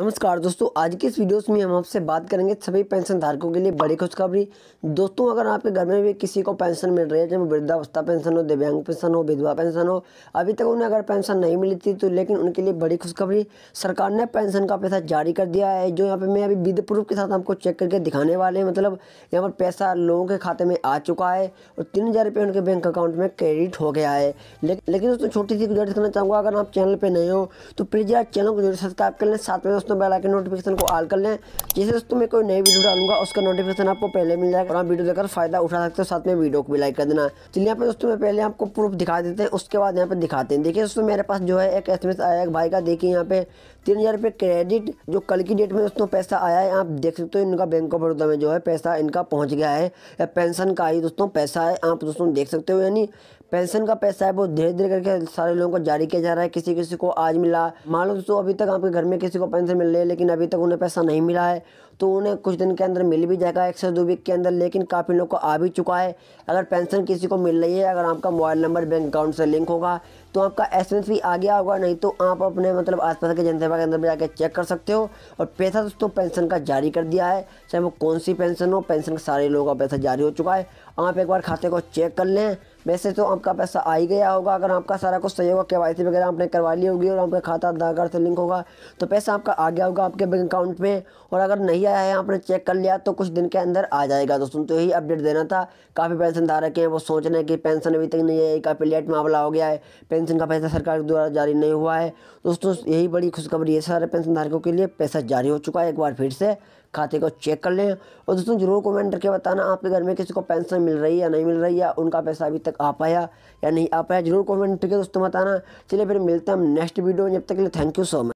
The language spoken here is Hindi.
नमस्कार दोस्तों आज की इस वीडियोस में हम आपसे बात करेंगे सभी पेंशन धारकों के लिए बड़ी खुशखबरी दोस्तों अगर आपके घर में भी किसी को पेंशन मिल रही है चाहे वृद्धावस्था पेंशन हो दिव्यांग पेंशन हो विधवा पेंशन हो अभी तक उन्हें अगर पेंशन नहीं मिली थी तो लेकिन उनके लिए बड़ी खुशखबरी सरकार ने पेंशन का पैसा जारी कर दिया है जो यहाँ पर मैं अभी विध प्रूफ के साथ आपको चेक करके दिखाने वाले हैं मतलब यहाँ पर पैसा लोगों के खाते में आ चुका है और तीन हज़ार रुपये उनके बैंक अकाउंट में क्रेडिट हो गया है लेकिन दोस्तों छोटी सी गुजारिश करना चाहूँगा अगर आप चैनल पर नए हो तो प्लीज़ यार चैनल को जरूर सब्सक्राइब कर लें साथ में दोस्तों बेल आइकन नोटिफिकेशन को ऑल कर लें जैसे दोस्तों मैं कोई नई वीडियो डालूंगा उसका नोटिफिकेशन आपको पहले मिल जाएगा और आप वीडियो देखकर फायदा उठा सकते हो साथ में वीडियो को भी लाइक कर देना चलिए यहाँ पर दोस्तों मैं पहले आपको प्रूफ दिखा देते हैं उसके बाद यहाँ पर दिखाते हैं देखिए दोस्तों मेरे पास जो है एक एस आया है भाई का देखिए यहाँ पे तीन हज़ार रुपये क्रेडिट जो कल की डेट में दोस्तों पैसा आया है आप देख सकते हो इनका बैंक ऑफ बड़ौदा में जो है पैसा इनका पहुँच गया है या पेंशन का ही दोस्तों पैसा है आप दोस्तों देख सकते हो यानी पेंशन का पैसा है वो धीरे धीरे करके सारे लोगों को जारी किया जा रहा है किसी किसी को आज मिला मान लो दोस्तों अभी तक आपके घर में किसी को पेंशन मिल रही है लेकिन अभी तक उन्हें पैसा नहीं मिला है तो उन्हें कुछ दिन के अंदर मिल भी जाएगा एक से दो वीक के अंदर लेकिन काफ़ी लोग को आ भी चुका है अगर पेंशन किसी को मिल रही है अगर आपका मोबाइल नंबर बैंक अकाउंट से लिंक होगा तो आपका एस एम आ गया होगा नहीं तो आप अपने मतलब आसपास के जनसेवा के अंदर में जाकर चेक कर सकते हो और पैसा दोस्तों पेंशन का जारी कर दिया है चाहे वो कौन सी पेंशन हो पेंशन का सारे लोगों का पैसा जारी हो चुका है आप एक बार खाते को चेक कर लें वैसे तो आपका पैसा आ ही गया होगा अगर आपका सारा कुछ सही होगा के वाई वगैरह आपने करवा ली होगी और आपका खाता आधार कार्ड से लिंक होगा तो पैसा आपका आ गया होगा आपके बैंक अकाउंट में और अगर नहीं आया है आपने चेक कर लिया तो कुछ दिन के अंदर आ जाएगा दोस्तों तो यही अपडेट देना था काफ़ी पेंशन धारक हैं वो सोच रहे हैं कि पेंशन अभी तक नहीं आई काफ़ी लेट मामला हो गया है पेंशन का पैसा सरकार द्वारा जारी नहीं हुआ है दोस्तों यही बड़ी खुशखबरी है सारे पेंशन धारकों के लिए पैसा जारी हो चुका है एक बार फिर से खाते को चेक कर लें और दोस्तों जरूर कमेंट करके बताना आपके घर में किसी को पेंशन मिल रही है या नहीं मिल रही है उनका पैसा अभी तक आ पाया या नहीं आ पाया जरूर कमेंट करके दोस्तों बताना चलिए फिर मिलते हैं हम नेक्स्ट वीडियो में जब तक के लिए थैंक यू सो मच